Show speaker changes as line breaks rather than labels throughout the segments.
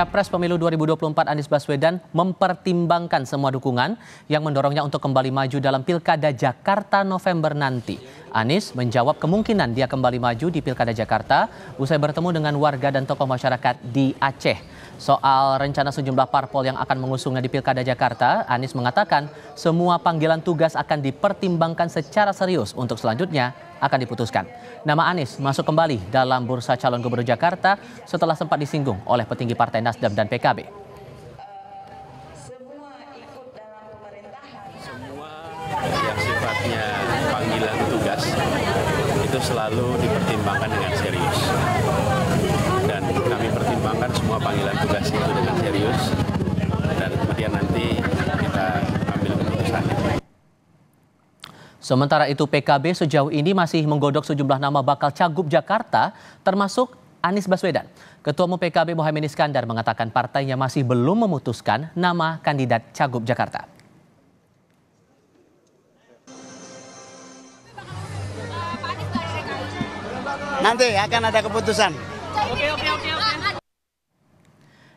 Capres Pemilu 2024 Anies Baswedan mempertimbangkan semua dukungan yang mendorongnya untuk kembali maju dalam Pilkada Jakarta November nanti. Anies menjawab kemungkinan dia kembali maju di Pilkada Jakarta usai bertemu dengan warga dan tokoh masyarakat di Aceh. Soal rencana sejumlah parpol yang akan mengusungnya di Pilkada Jakarta, Anies mengatakan semua panggilan tugas akan dipertimbangkan secara serius untuk selanjutnya akan diputuskan. Nama Anies masuk kembali dalam bursa calon gubernur Jakarta setelah sempat disinggung oleh petinggi Partai Nasdem dan PKB. selalu di. itu dengan serius dan kemudian nanti kita ambil keputusan. Sementara itu PKB sejauh ini masih menggodok sejumlah nama bakal cagup Jakarta termasuk Anies Baswedan. Ketua Umum PKB Mohaimin Iskandar mengatakan partainya masih belum memutuskan nama kandidat cagup Jakarta. Nanti akan ada keputusan. Oke, oke, oke. oke.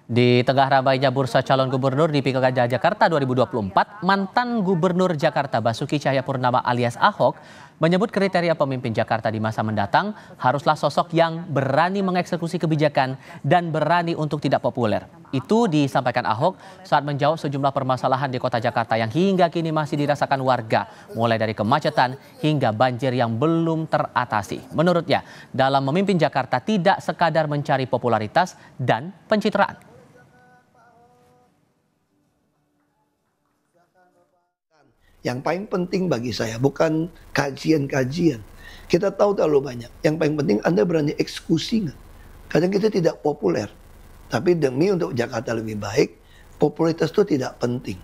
Di tengah ramainya bursa calon gubernur di Pilkada Jakarta 2024, mantan Gubernur Jakarta Basuki Cahayapurnama alias Ahok menyebut kriteria pemimpin Jakarta di masa mendatang haruslah sosok yang berani mengeksekusi kebijakan dan berani untuk tidak populer. Itu disampaikan Ahok saat menjawab sejumlah permasalahan di kota Jakarta yang hingga kini masih dirasakan warga, mulai dari kemacetan hingga banjir yang belum teratasi. Menurutnya, dalam memimpin Jakarta tidak sekadar mencari popularitas dan pencitraan. Yang paling penting bagi saya bukan kajian-kajian. Kita tahu terlalu banyak. Yang paling penting Anda berani eksekusi nggak? Kadang kita tidak populer. Tapi demi untuk Jakarta lebih baik, popularitas itu tidak penting.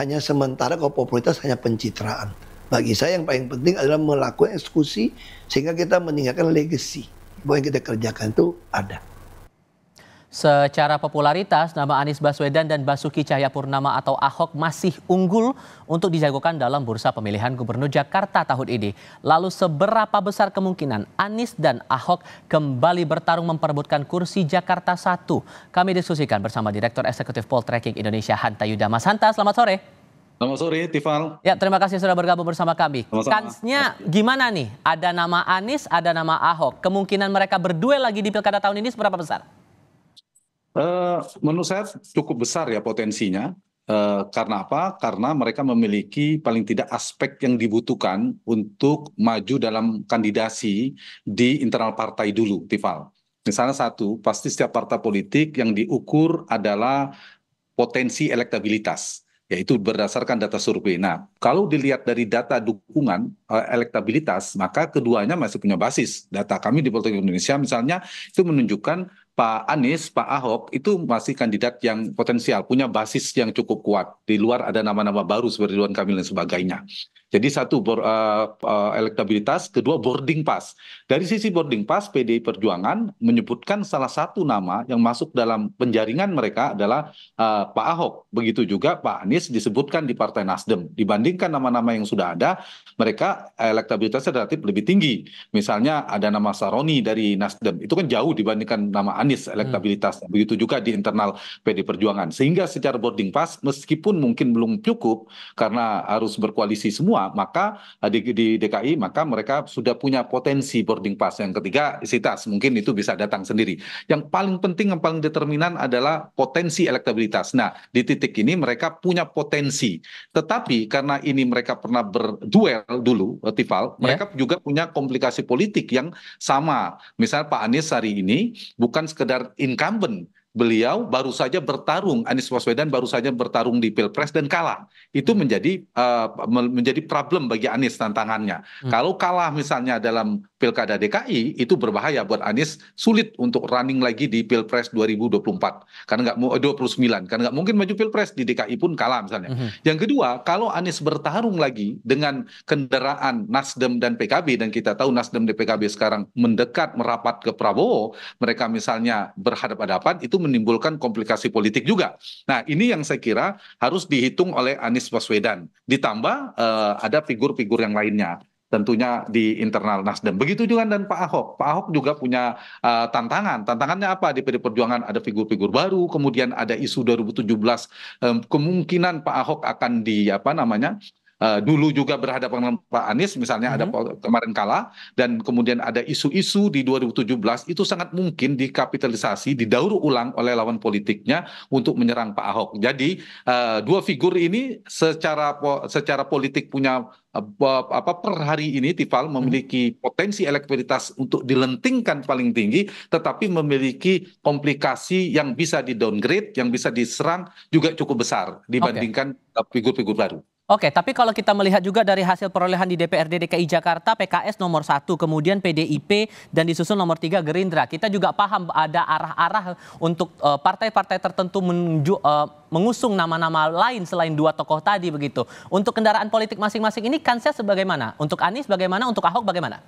Hanya sementara kalau popularitas hanya pencitraan. Bagi saya yang paling penting adalah melakukan eksekusi sehingga kita meninggalkan legacy. Bahwa yang kita kerjakan itu ada. Secara popularitas, nama Anies Baswedan dan Basuki Cahayapurnama atau Ahok masih unggul untuk dijagokan dalam bursa pemilihan Gubernur Jakarta tahun ini. Lalu seberapa besar kemungkinan Anies dan Ahok kembali bertarung memperebutkan kursi Jakarta 1? Kami diskusikan bersama Direktur Eksekutif Poltreking Indonesia Hanta Yuda. Mas Hanta, selamat sore. Selamat sore, Tifal. Ya, terima kasih sudah bergabung bersama kami. Sama -sama. Kansnya gimana nih? Ada nama Anies, ada nama Ahok. Kemungkinan mereka berduel lagi di pilkada tahun ini seberapa besar? Eh,
menurut saya cukup besar ya potensinya. Eh, karena apa? Karena mereka memiliki paling tidak aspek yang dibutuhkan untuk maju dalam kandidasi di internal partai dulu, Tifal. Misalnya satu, pasti setiap partai politik yang diukur adalah potensi elektabilitas yaitu berdasarkan data survei. Nah, kalau dilihat dari data dukungan eh, elektabilitas, maka keduanya masih punya basis. Data kami di Politik Indonesia misalnya itu menunjukkan Pak Anies, Pak Ahok itu masih kandidat yang potensial, punya basis yang cukup kuat. Di luar ada nama-nama baru seperti Ridwan Kamil dan sebagainya. Jadi satu bor, uh, uh, elektabilitas, kedua boarding pass. Dari sisi boarding pass, PDI Perjuangan menyebutkan salah satu nama yang masuk dalam penjaringan mereka adalah uh, Pak Ahok. Begitu juga Pak Anies disebutkan di Partai Nasdem. Dibandingkan nama-nama yang sudah ada, mereka elektabilitasnya relatif lebih tinggi. Misalnya ada nama Saroni dari Nasdem, itu kan jauh dibandingkan nama Anies hmm. elektabilitasnya. Hmm. Begitu juga di internal PD Perjuangan. Sehingga secara boarding pass, meskipun mungkin belum cukup karena harus berkoalisi semua, maka eh, di, di DKI maka mereka sudah punya potensi boarding pass yang ketiga sitas mungkin itu bisa datang sendiri. Yang paling penting yang paling determinan adalah potensi elektabilitas. Nah di titik ini mereka punya potensi, tetapi karena ini mereka pernah berduel dulu, eh, Tifal, yeah. mereka juga punya komplikasi politik yang sama. misalnya Pak Anies hari ini bukan sekedar incumbent beliau baru saja bertarung Anies Baswedan baru saja bertarung di Pilpres dan kalah. Itu hmm. menjadi uh, menjadi problem bagi Anies tantangannya. Hmm. Kalau kalah misalnya dalam Pilkada DKI itu berbahaya buat Anies, sulit untuk running lagi di Pilpres 2024 karena nggak mau 29 karena nggak mungkin maju Pilpres di DKI pun kalah misalnya. Hmm. Yang kedua, kalau Anies bertarung lagi dengan kendaraan Nasdem dan PKB dan kita tahu Nasdem dan PKB sekarang mendekat merapat ke Prabowo, mereka misalnya berhadapan hadapan itu menimbulkan komplikasi politik juga. Nah, ini yang saya kira harus dihitung oleh Anies Baswedan. Ditambah eh, ada figur-figur yang lainnya tentunya di internal Nasdem. Begitu juga dan Pak Ahok. Pak Ahok juga punya uh, tantangan. Tantangannya apa di PD Perjuangan ada figur-figur baru, kemudian ada isu 2017 um, eh, kemungkinan Pak Ahok akan di apa namanya? Eh, dulu juga berhadapan dengan Pak Anies misalnya mm -hmm. ada mhm. kemarin kalah dan kemudian ada isu-isu di 2017 itu sangat mungkin dikapitalisasi didaur ulang oleh lawan politiknya untuk menyerang Pak Ahok. Jadi uh, dua figur ini secara po secara politik punya eh, apa per hari ini Tifal mhm. memiliki potensi elektabilitas untuk dilentingkan paling tinggi tetapi memiliki komplikasi yang bisa di downgrade yang bisa diserang juga cukup besar dibandingkan figur-figur okay. baru.
Oke, tapi kalau kita melihat juga dari hasil perolehan di DPRD DKI Jakarta, PKS nomor satu, kemudian PDIP dan disusul nomor tiga Gerindra. Kita juga paham ada arah-arah untuk eh, partai-partai tertentu menuju, eh, mengusung nama-nama lain selain dua tokoh tadi begitu. Untuk kendaraan politik masing-masing ini kansnya sebagaimana? Untuk Anies bagaimana? Untuk Ahok bagaimana?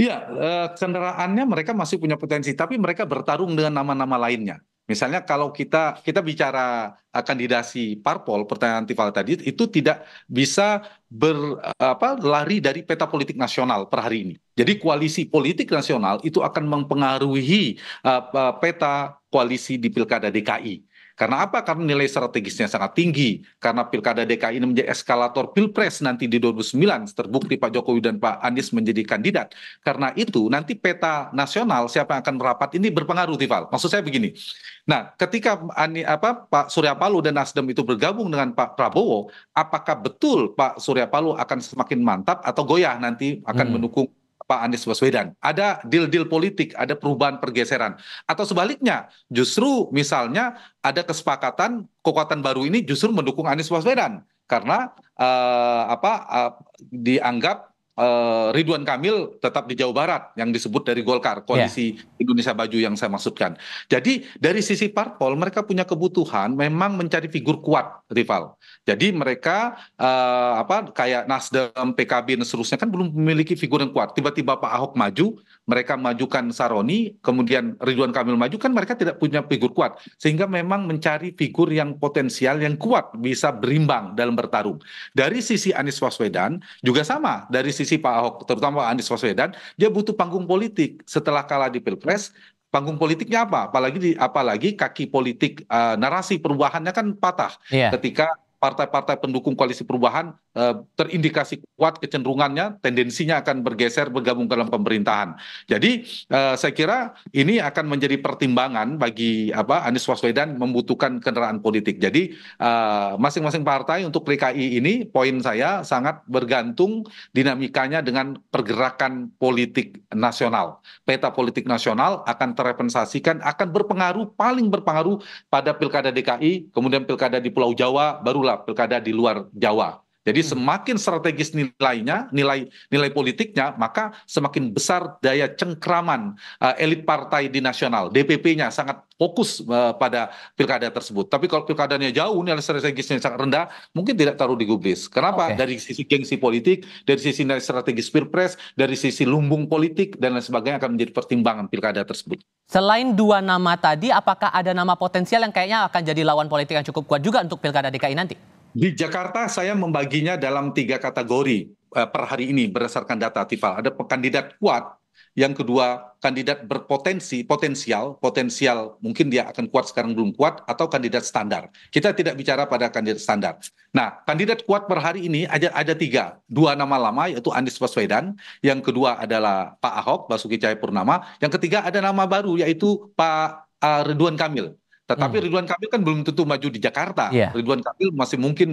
Iya, eh, kendaraannya mereka masih punya potensi, tapi mereka bertarung dengan nama-nama lainnya. Misalnya kalau kita kita bicara kandidasi parpol pertanyaan Tival tadi itu tidak bisa ber, apa, lari dari peta politik nasional per hari ini. Jadi koalisi politik nasional itu akan mempengaruhi uh, peta koalisi di Pilkada DKI. Karena apa? Karena nilai strategisnya sangat tinggi. Karena pilkada DKI ini menjadi eskalator pilpres nanti di 2009 terbukti Pak Jokowi dan Pak Anies menjadi kandidat. Karena itu nanti peta nasional siapa yang akan merapat ini berpengaruh, Tival. Maksud saya begini. Nah, ketika Ani, apa Pak Surya Paloh dan Nasdem itu bergabung dengan Pak Prabowo, apakah betul Pak Surya Paloh akan semakin mantap atau goyah nanti akan hmm. mendukung Pak Anies Baswedan. Ada deal-deal politik, ada perubahan pergeseran. Atau sebaliknya, justru misalnya ada kesepakatan kekuatan baru ini justru mendukung Anies Baswedan karena uh, apa uh, dianggap Eh, Ridwan Kamil tetap di Jawa Barat yang disebut dari Golkar ya. koalisi yeah. Indonesia Baju yang saya maksudkan. Jadi dari sisi parpol mereka punya kebutuhan memang mencari figur kuat rival. Jadi mereka uh, apa kayak Nasdem, PKB dan seterusnya kan belum memiliki figur yang kuat. Tiba-tiba Pak Ahok maju, mereka majukan Saroni, kemudian Ridwan Kamil maju kan mereka tidak punya figur kuat. Sehingga memang mencari figur yang potensial yang kuat bisa berimbang dalam bertarung. Dari sisi Anies Waswedan juga sama dari sisi sisi Pak Ahok, terutama Pak Anies Baswedan, dia butuh panggung politik. Setelah kalah di Pilpres, panggung politiknya apa? Apalagi di, apalagi kaki politik uh, narasi perubahannya kan patah yeah. ketika partai-partai pendukung koalisi perubahan Eh, terindikasi kuat kecenderungannya tendensinya akan bergeser bergabung dalam pemerintahan. Jadi eh, saya kira ini akan menjadi pertimbangan bagi apa Anies Waswedan membutuhkan kendaraan politik. Jadi eh, masing-masing eh, partai untuk PKI ini poin saya sangat bergantung dinamikanya dengan pergerakan politik nasional. Peta politik nasional akan terrepensasikan akan berpengaruh paling berpengaruh pada Pilkada DKI, kemudian Pilkada di Pulau Jawa, barulah Pilkada di luar Jawa. Jadi hmm. semakin strategis nilainya, nilai nilai politiknya, maka semakin besar daya cengkraman uh, elit partai di nasional. DPP-nya sangat fokus uh, pada pilkada tersebut. Tapi kalau pilkadanya jauh, nilai strategisnya sangat rendah, mungkin tidak taruh di gubris. Kenapa? Okay. Dari sisi gengsi politik, dari sisi nilai strategis pilpres, dari sisi lumbung politik dan lain sebagainya akan menjadi pertimbangan pilkada tersebut.
Selain dua nama tadi, apakah ada nama potensial yang kayaknya akan jadi lawan politik yang cukup kuat juga untuk pilkada DKI nanti?
Di Jakarta saya membaginya dalam tiga kategori eh, per hari ini berdasarkan data Tifal. Ada kandidat kuat, yang kedua kandidat berpotensi potensial potensial mungkin dia akan kuat sekarang belum kuat atau kandidat standar kita tidak bicara pada kandidat standar nah kandidat kuat per hari ini ada ada tiga dua nama lama yaitu Anies Baswedan yang kedua adalah Pak Ahok Basuki Cahayapurnama yang ketiga ada nama baru yaitu Pak eh, Ridwan Kamil tetapi hmm. Ridwan Kamil kan belum tentu maju di Jakarta. Yeah. Ridwan Kamil masih mungkin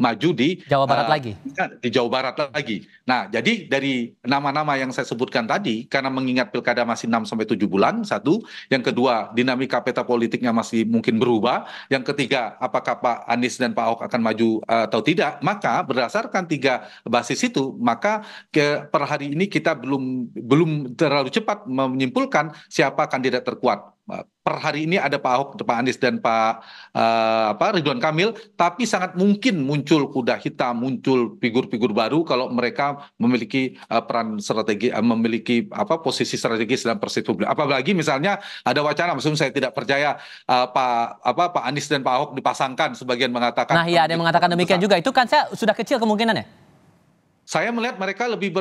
maju di Jawa Barat uh, lagi. Kan, di Jawa Barat lagi. Nah, jadi dari nama-nama yang saya sebutkan tadi karena mengingat pilkada masih 6 sampai tujuh bulan satu, yang kedua dinamika peta politiknya masih mungkin berubah, yang ketiga apakah Pak Anies dan Pak Ahok akan maju eh, atau tidak, maka berdasarkan tiga basis itu maka ke per hari ini kita belum belum terlalu cepat menyimpulkan siapa kandidat terkuat per hari ini ada Pak Ahok, Pak Anies dan Pak uh, apa Ridwan Kamil, tapi sangat mungkin muncul kuda hitam, muncul figur-figur baru kalau mereka memiliki uh, peran strategi, uh, memiliki apa posisi strategis dalam persepsi publik. Apalagi misalnya ada wacana, maksudnya saya tidak percaya uh, Pak apa Pak Anies dan Pak Ahok dipasangkan, sebagian mengatakan. Nah, ya ada yang mengatakan demikian
besar. juga. Itu kan saya sudah kecil kemungkinannya.
Saya melihat mereka lebih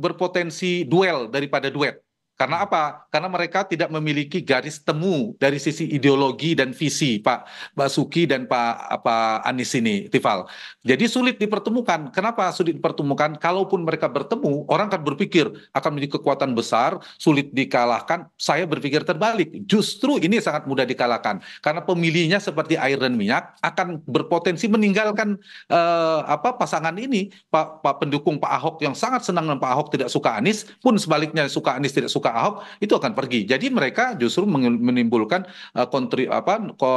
berpotensi duel daripada duet karena apa? Karena mereka tidak memiliki garis temu dari sisi ideologi dan visi Pak Basuki dan Pak apa Anies ini, Tifal. Jadi sulit dipertemukan. Kenapa sulit dipertemukan? Kalaupun mereka bertemu, orang akan berpikir akan menjadi kekuatan besar, sulit dikalahkan. Saya berpikir terbalik. Justru ini sangat mudah dikalahkan karena pemilihnya seperti air dan minyak akan berpotensi meninggalkan eh, apa pasangan ini, Pak, Pak pendukung Pak Ahok yang sangat senang dengan Pak Ahok tidak suka Anies, pun sebaliknya suka Anies tidak suka suka Ahok itu akan pergi. Jadi mereka justru menimbulkan uh, kontri, apa, ko,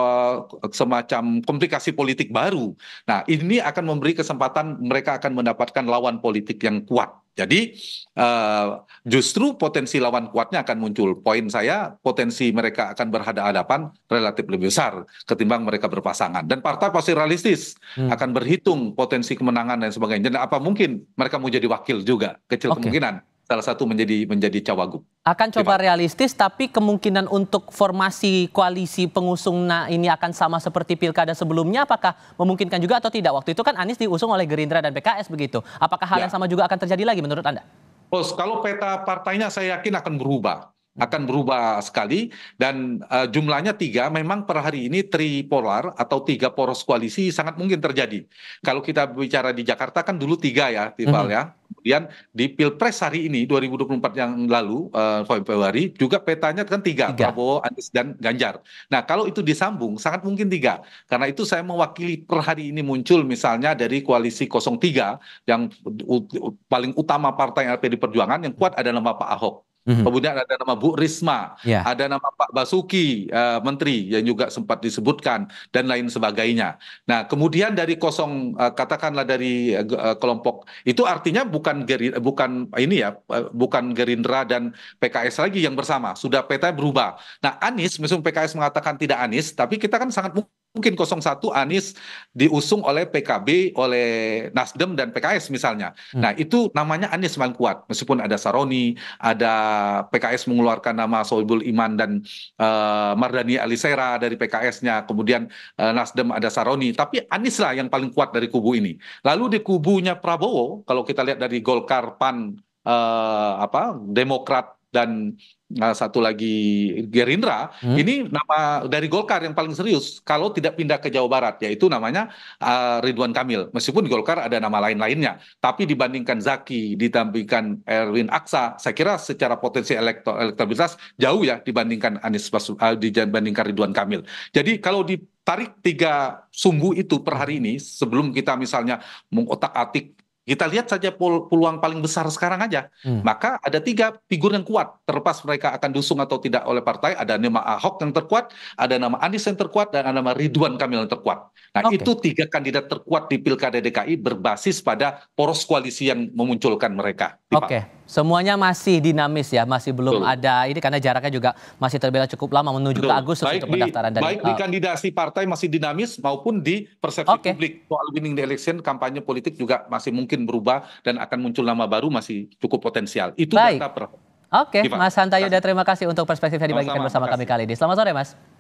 semacam komplikasi politik baru. Nah ini akan memberi kesempatan mereka akan mendapatkan lawan politik yang kuat. Jadi uh, justru potensi lawan kuatnya akan muncul. Poin saya potensi mereka akan berhadapan relatif lebih besar ketimbang mereka berpasangan. Dan partai pasti realistis hmm. akan berhitung potensi kemenangan dan sebagainya. Dan apa mungkin mereka mau jadi wakil juga kecil okay. kemungkinan salah satu menjadi menjadi
cawagup. Akan coba realistis, tapi kemungkinan untuk formasi koalisi pengusung nah ini akan sama seperti pilkada sebelumnya, apakah memungkinkan juga atau tidak? Waktu itu kan Anies diusung oleh Gerindra dan PKS begitu. Apakah hal ya. yang sama juga akan terjadi lagi menurut anda?
Bos, kalau peta partainya saya yakin akan berubah akan berubah sekali dan uh, jumlahnya tiga memang per hari ini tripolar atau tiga poros koalisi sangat mungkin terjadi kalau kita bicara di Jakarta kan dulu tiga ya Tifal mm -hmm. ya kemudian di pilpres hari ini 2024 yang lalu uh, Februari juga petanya kan tiga, tiga Prabowo Anies dan Ganjar nah kalau itu disambung sangat mungkin tiga karena itu saya mewakili per hari ini muncul misalnya dari koalisi 03 yang paling utama partai LPD Perjuangan yang kuat adalah Pak Ahok Mm-hmm. Kemudian ada nama Bu Risma, yeah. ada nama Pak Basuki uh, menteri yang juga sempat disebutkan dan lain sebagainya. Nah, kemudian dari kosong uh, katakanlah dari uh, kelompok itu artinya bukan geri, bukan ini ya, uh, bukan Gerindra dan PKS lagi yang bersama, sudah peta berubah. Nah, Anies meskipun PKS mengatakan tidak Anies, tapi kita kan sangat mungkin mungkin 01 Anies diusung oleh PKB, oleh Nasdem dan PKS misalnya. Hmm. Nah, itu namanya Anies paling kuat meskipun ada Saroni, ada PKS mengeluarkan nama Soebul Iman dan uh, eh, Mardani Alisera dari PKS-nya, kemudian uh, Nasdem ada Saroni, tapi Anies lah yang paling kuat dari kubu ini. Lalu di kubunya Prabowo, kalau kita lihat dari Golkar, PAN, uh, apa Demokrat dan uh, satu lagi Gerindra hmm. ini nama dari Golkar yang paling serius kalau tidak pindah ke Jawa Barat yaitu namanya uh, Ridwan Kamil meskipun Golkar ada nama lain-lainnya tapi dibandingkan Zaki ditampilkan Erwin Aksa saya kira secara potensi elektor elektabilitas jauh ya dibandingkan Anies Bas uh, dibandingkan Ridwan Kamil jadi kalau di tarik tiga sumbu itu per hari ini sebelum kita misalnya mengotak-atik kita lihat saja peluang paling besar sekarang aja. Hmm. Maka ada tiga figur yang kuat, terlepas mereka akan diusung atau tidak oleh partai. Ada nama Ahok yang terkuat, ada nama Anies yang terkuat, dan ada nama hmm. Ridwan Kamil yang terkuat. Nah okay. itu tiga kandidat terkuat di Pilkada DKI berbasis pada poros koalisi yang memunculkan mereka.
Oke, okay. Semuanya masih dinamis ya, masih belum Betul. ada ini karena jaraknya juga masih terbela cukup lama menuju Betul. ke Agustus baik untuk di, pendaftaran dari baik uh, di
kandidasi partai masih dinamis maupun di persepsi okay. publik soal winning the election kampanye politik juga masih mungkin berubah dan akan muncul nama baru masih cukup potensial. Itu baik. data per.
Oke, okay. Mas Yuda terima kasih untuk perspektifnya dibagikan bersama kami kali ini. Selamat sore, Mas.